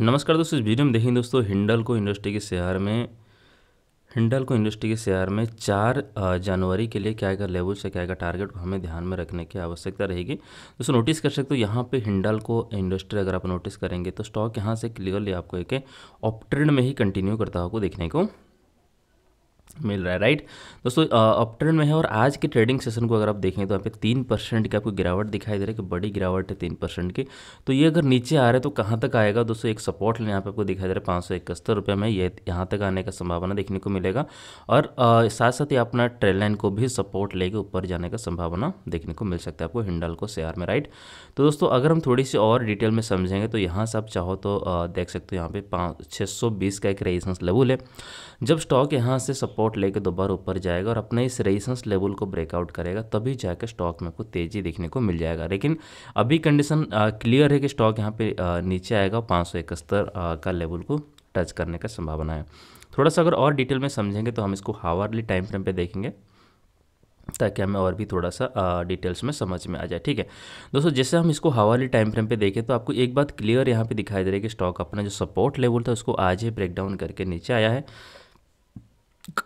नमस्कार दोस्तों इस वीडियो में देखेंगे दोस्तों हिंडल को इंडस्ट्री के शेयर में हिंडल को इंडस्ट्री के शेयर में चार जनवरी के लिए क्या क्या लेवल से क्या क्या टारगेट को हमें ध्यान में रखने की आवश्यकता रहेगी दोस्तों नोटिस कर सकते हो यहाँ पे हिंडल को इंडस्ट्री अगर आप नोटिस करेंगे तो स्टॉक यहाँ से क्लियरली आपको एक ऑप ट्रेंड में ही कंटिन्यू करता हुआ देखने को मिल रहा है राइट दोस्तों अप ट्रेंड में है और आज के ट्रेडिंग सेशन को अगर आप देखें तो यहाँ पे तीन परसेंट की आपको गिरावट दिखाई दे रही है कि बड़ी गिरावट है तीन परसेंट की तो ये अगर नीचे आ रहे तो कहाँ तक आएगा दोस्तों एक सपोर्ट यहाँ पे आपको दिखाई दे रहा है पाँच सौ इकहत्तर रुपये में ये यहाँ तक आने का संभावना देखने को मिलेगा और साथ साथ ही अपना ट्रेड लाइन को भी सपोर्ट लेके ऊपर जाने का संभावना देखने को मिल सकता है आपको हिंडल को शेयर में राइट तो दोस्तों अगर हम थोड़ी सी और डिटेल में समझेंगे तो यहाँ से आप चाहो तो देख सकते हो यहाँ पे पाँच छः का एक रेजिस्टेंस लेवल है जब स्टॉक यहाँ से सपोर्ट सपोर्ट लेके दोबारा ऊपर जाएगा और अपने इस रेजिस्टेंस लेवल को ब्रेकआउट करेगा तभी जाकर स्टॉक में आपको तेज़ी देखने को मिल जाएगा लेकिन अभी कंडीशन क्लियर है कि स्टॉक यहाँ पे आ, नीचे आएगा पाँच का लेवल को टच करने का संभावना है थोड़ा सा अगर और डिटेल में समझेंगे तो हम इसको हावरली टाइम फ्रेम पर देखेंगे ताकि हमें और भी थोड़ा सा डिटेल्स में समझ में आ जाए ठीक है दोस्तों जैसे हम इसको हवाली टाइम फ्रेम पे देखें तो आपको एक बात क्लियर यहाँ पे दिखाई दे रही है कि स्टॉक अपना जो सपोर्ट लेवल था उसको आज ही ब्रेकडाउन करके नीचे आया है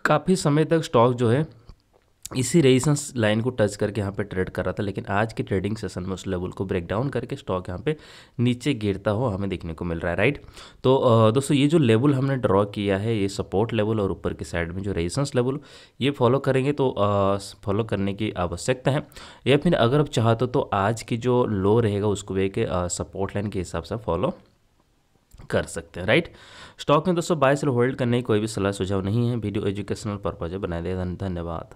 काफ़ी समय तक स्टॉक जो है इसी रेजिस्टेंस लाइन को टच करके यहाँ पे ट्रेड कर रहा था लेकिन आज के ट्रेडिंग सेशन में उस लेवल को ब्रेक डाउन करके स्टॉक यहाँ पे नीचे गिरता हुआ हमें देखने को मिल रहा है राइट तो दोस्तों ये जो लेवल हमने ड्रॉ किया है ये सपोर्ट लेवल और ऊपर की साइड में जो रेजिस्टेंस लेवल ये फॉलो करेंगे तो फॉलो करने की आवश्यकता है या फिर अगर आप चाहते हो तो आज की जो लो रहेगा उसको भी एक सपोर्ट लाइन के हिसाब से फॉलो कर सकते हैं राइट स्टॉक में दोस्तों बाय सेल होल्ड करने की कोई भी सलाह सुझाव नहीं है वीडियो एजुकेशनल पर्पज है बनाए दे धन्यवाद